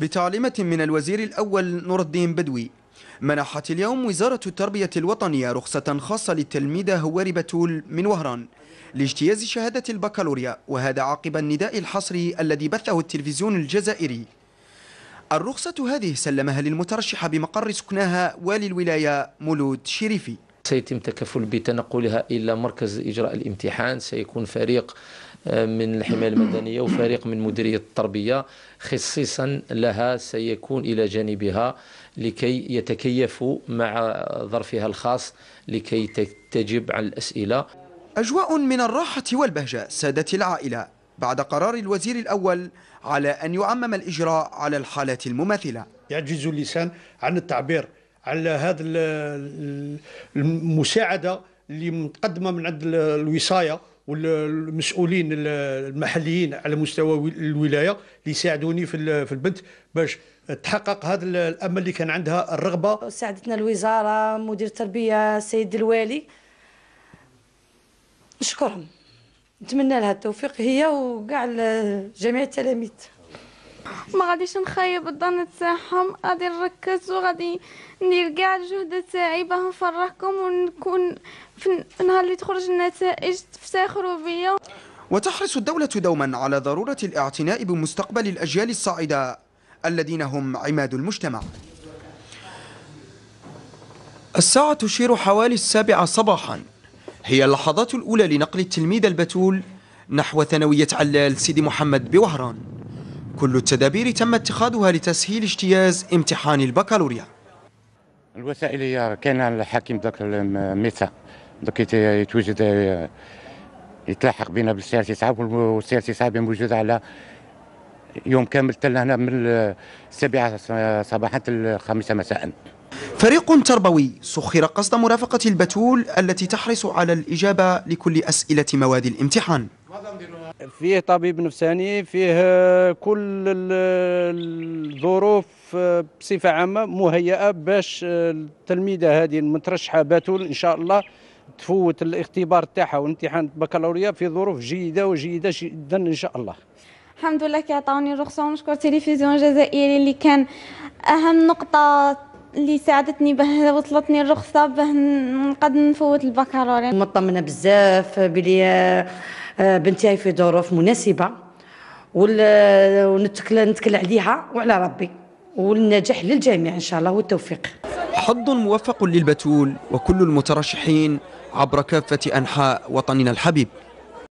بتعليمة من الوزير الأول نور الدين بدوي منحت اليوم وزارة التربية الوطنية رخصة خاصة للتلميذة هواري بتول من وهران لاجتياز شهادة البكالوريا وهذا عقب النداء الحصري الذي بثه التلفزيون الجزائري الرخصة هذه سلمها للمترشحة بمقر سكناها والي الولاية مولود شريفي سيتم تكفل بتنقلها إلى مركز إجراء الامتحان سيكون فريق من الحماية المدنية وفريق من مديرية التربية خصيصا لها سيكون إلى جانبها لكي يتكيفوا مع ظرفها الخاص لكي تجب على الأسئلة أجواء من الراحة والبهجة سادت العائلة بعد قرار الوزير الأول على أن يعمم الإجراء على الحالات المماثلة يعجز اللسان عن التعبير على هذه المساعدة اللي متقدمة من عند الوصاية والمسؤولين المحليين على مستوى الولايه اللي يساعدوني في في البنت باش تحقق هذا الامل اللي كان عندها الرغبه ساعدتنا الوزاره مدير التربيه السيد الوالي نشكرهم نتمنى لها التوفيق هي وكاع جميع التلاميذ ما غاديش نخيب الظن تاعهم غادي نركز وغادي ندير كاع الجهد تاعي باه نفرحكم ونكون في النهار اللي تخرج النتائج تفتخروا بيا وتحرص الدولة دوما على ضرورة الاعتناء بمستقبل الأجيال الصاعدة الذين هم عماد المجتمع الساعة تشير حوالي السابعة صباحا هي اللحظات الأولى لنقل التلميذ البتول نحو ثانوية علال سيدي محمد بوهران كل التدابير تم اتخاذها لتسهيل اجتياز امتحان البكالوريا الوسائل هي كاينه الحاكم ذاك الميتا دوك يتوجد يتلاحق بينا بالسيارة تسعه والسيارة تسعه موجوده على يوم كامل حتى هنا من السابعه صباحا الخامسه مساء فريق تربوي سخر قصد مرافقه البتول التي تحرص على الاجابه لكل اسئله مواد الامتحان فيه طبيب نفساني فيه آه، كل الظروف آه، بصفة عامة مهيئة باش التلميذة آه، هذه المترشحة باتول إن شاء الله تفوت الاختبار تاعها وامتحان البكالوريا في ظروف جيدة وجيدة جدا إن شاء الله الحمد لله كي عطاوني الرخصة ونشكر التلفزيون الجزائري اللي كان أهم نقطة اللي ساعدتني باه وصلتني الرخصة باه نقد نفوت البكالوريا مطمنة بزاف بلي آه، بنتي في ظروف مناسبه آه، ونتكل عليها وعلى ربي والنجاح للجميع ان شاء الله والتوفيق حظ موفق للبتول وكل المترشحين عبر كافه انحاء وطننا الحبيب